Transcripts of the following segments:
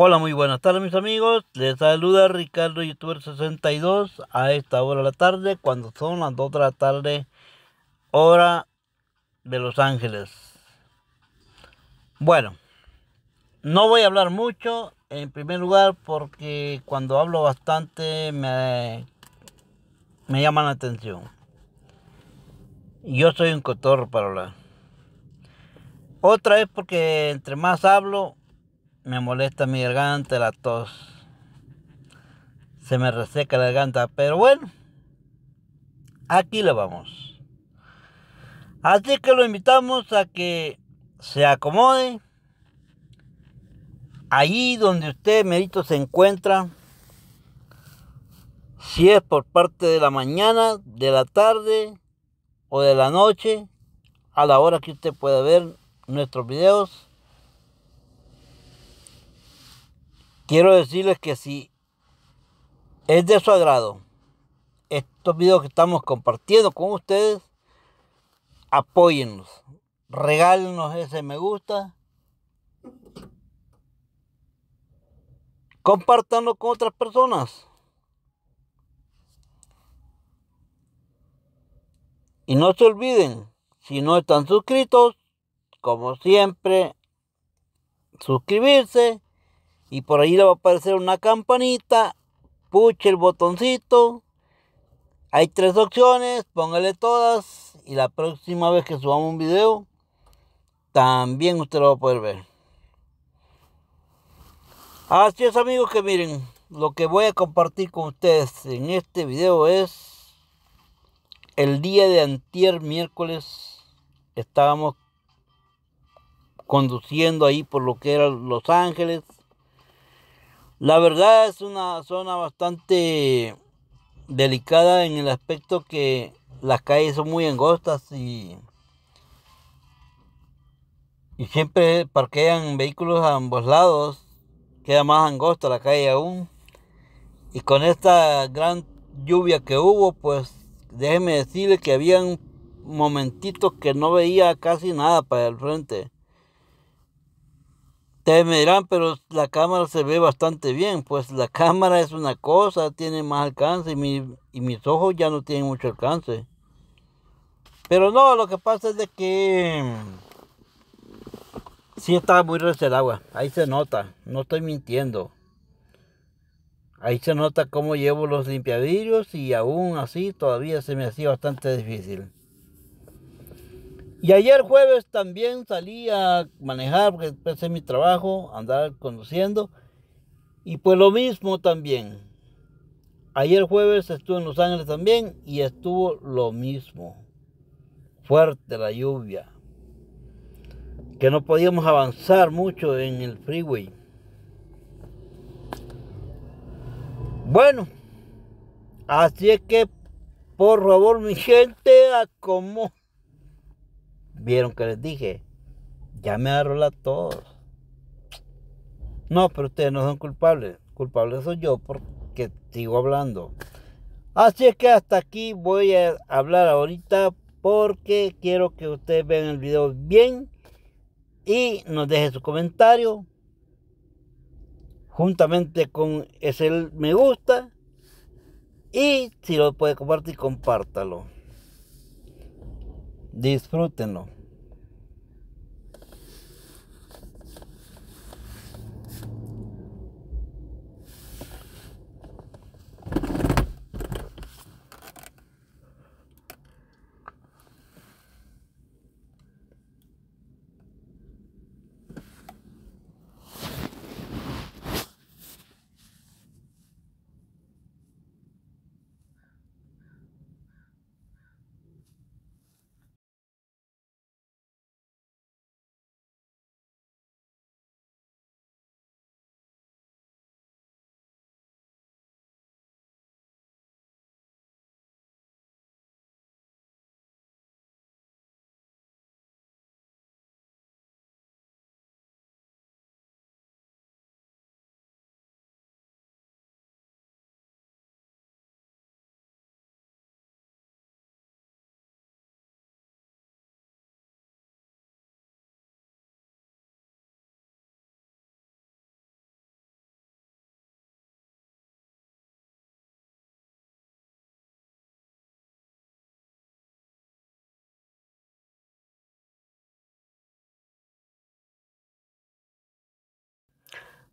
Hola, muy buenas tardes mis amigos. Les saluda Ricardo Youtuber62 a esta hora de la tarde, cuando son las 2 de la tarde, hora de Los Ángeles. Bueno, no voy a hablar mucho, en primer lugar, porque cuando hablo bastante me, me llaman la atención. Yo soy un cotorro para hablar. Otra es porque entre más hablo, me molesta mi garganta, la tos. Se me reseca la garganta, pero bueno, aquí le vamos. Así que lo invitamos a que se acomode allí donde usted, merito, se encuentra. Si es por parte de la mañana, de la tarde o de la noche, a la hora que usted pueda ver nuestros videos Quiero decirles que si es de su agrado estos videos que estamos compartiendo con ustedes, apóyennos, regálenos ese me gusta, compartanlo con otras personas. Y no se olviden, si no están suscritos, como siempre, suscribirse y por ahí le va a aparecer una campanita, puche el botoncito, hay tres opciones, póngale todas y la próxima vez que subamos un video, también usted lo va a poder ver. Así es amigos que miren, lo que voy a compartir con ustedes en este video es el día de antier miércoles estábamos conduciendo ahí por lo que era Los Ángeles la verdad es una zona bastante delicada en el aspecto que las calles son muy angostas y, siempre parquean vehículos a ambos lados. Queda más angosta la calle aún. Y con esta gran lluvia que hubo, pues déjeme decirle que un momentito que no veía casi nada para el frente. Ustedes me dirán, pero la cámara se ve bastante bien. Pues la cámara es una cosa, tiene más alcance y, y mis ojos ya no tienen mucho alcance. Pero no, lo que pasa es de que mm, sí está muy recia el agua. Ahí se nota, no estoy mintiendo. Ahí se nota cómo llevo los limpiadillos y aún así todavía se me hacía bastante difícil. Y ayer jueves también salí a manejar, porque empecé mi trabajo, andar conduciendo. Y pues lo mismo también. Ayer jueves estuve en Los Ángeles también y estuvo lo mismo. Fuerte la lluvia. Que no podíamos avanzar mucho en el freeway. Bueno, así es que por favor mi gente, acomó. Vieron que les dije, ya me arrola todo No, pero ustedes no son culpables. Culpable soy yo porque sigo hablando. Así es que hasta aquí voy a hablar ahorita porque quiero que ustedes vean el video bien y nos dejen su comentario juntamente con ese me gusta y si lo puede compartir compártalo. Disfrútenlo.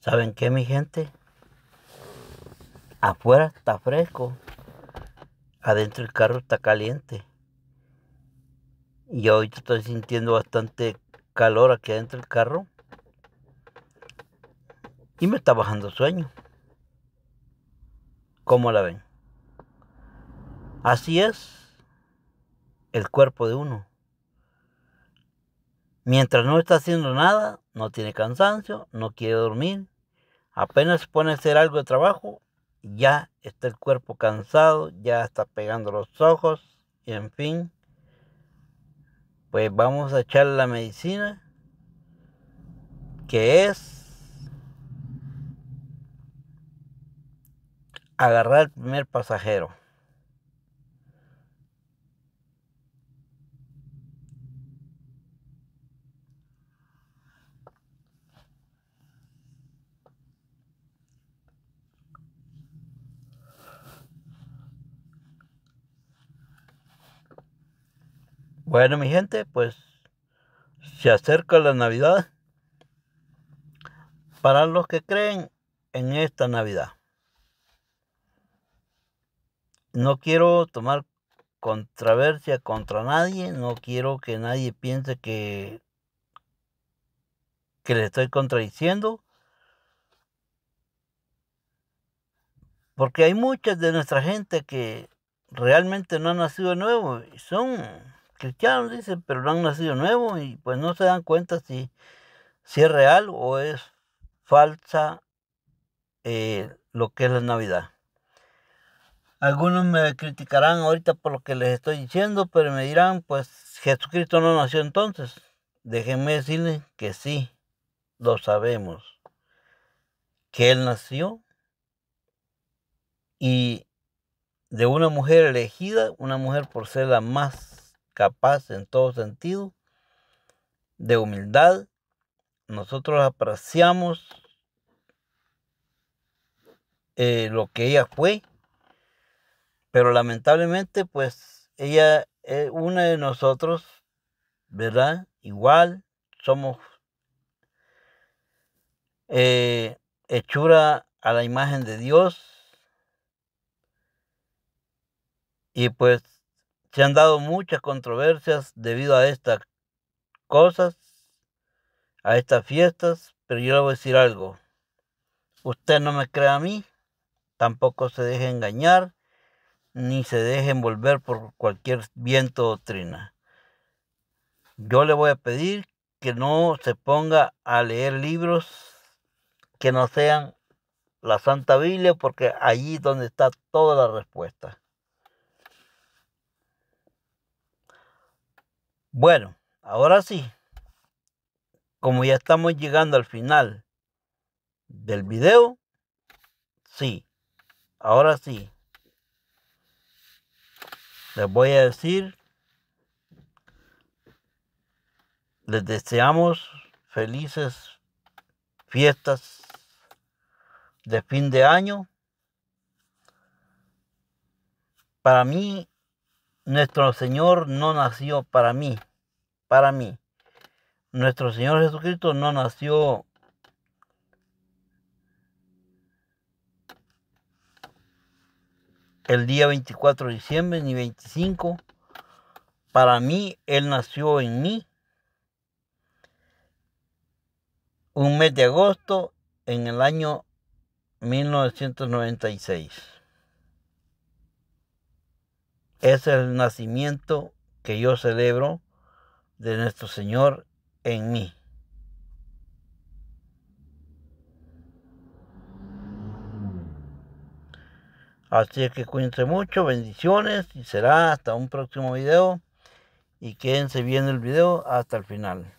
¿Saben qué, mi gente? Afuera está fresco. Adentro el carro está caliente. Y hoy estoy sintiendo bastante calor aquí adentro del carro. Y me está bajando sueño. ¿Cómo la ven? Así es el cuerpo de uno. Mientras no está haciendo nada, no tiene cansancio, no quiere dormir, apenas pone a hacer algo de trabajo, ya está el cuerpo cansado, ya está pegando los ojos, y en fin, pues vamos a echar la medicina, que es agarrar al primer pasajero. Bueno, mi gente, pues se acerca la Navidad. Para los que creen en esta Navidad. No quiero tomar controversia contra nadie, no quiero que nadie piense que, que le estoy contradiciendo, porque hay muchas de nuestra gente que realmente no han nacido de nuevo y son cristianos, dicen, pero no han nacido nuevo y pues no se dan cuenta si, si es real o es falsa eh, lo que es la Navidad. Algunos me criticarán ahorita por lo que les estoy diciendo, pero me dirán, pues Jesucristo no nació entonces. Déjenme decirles que sí, lo sabemos, que Él nació y de una mujer elegida, una mujer por ser la más capaz en todo sentido de humildad. Nosotros apreciamos eh, lo que ella fue, pero lamentablemente pues ella es eh, una de nosotros, ¿verdad? Igual somos eh, hechura a la imagen de Dios y pues se han dado muchas controversias debido a estas cosas, a estas fiestas, pero yo le voy a decir algo. Usted no me crea a mí, tampoco se deje engañar, ni se deje envolver por cualquier viento o doctrina. Yo le voy a pedir que no se ponga a leer libros que no sean la Santa Biblia, porque allí donde está toda la respuesta. Bueno, ahora sí, como ya estamos llegando al final del video, sí, ahora sí, les voy a decir, les deseamos felices fiestas de fin de año. Para mí, nuestro Señor no nació para mí, para mí. Nuestro Señor Jesucristo no nació el día 24 de diciembre ni 25. Para mí, Él nació en mí. Un mes de agosto en el año 1996. Es el nacimiento que yo celebro de nuestro Señor en mí. Así que cuídense mucho, bendiciones y será hasta un próximo video. Y quédense viendo el video hasta el final.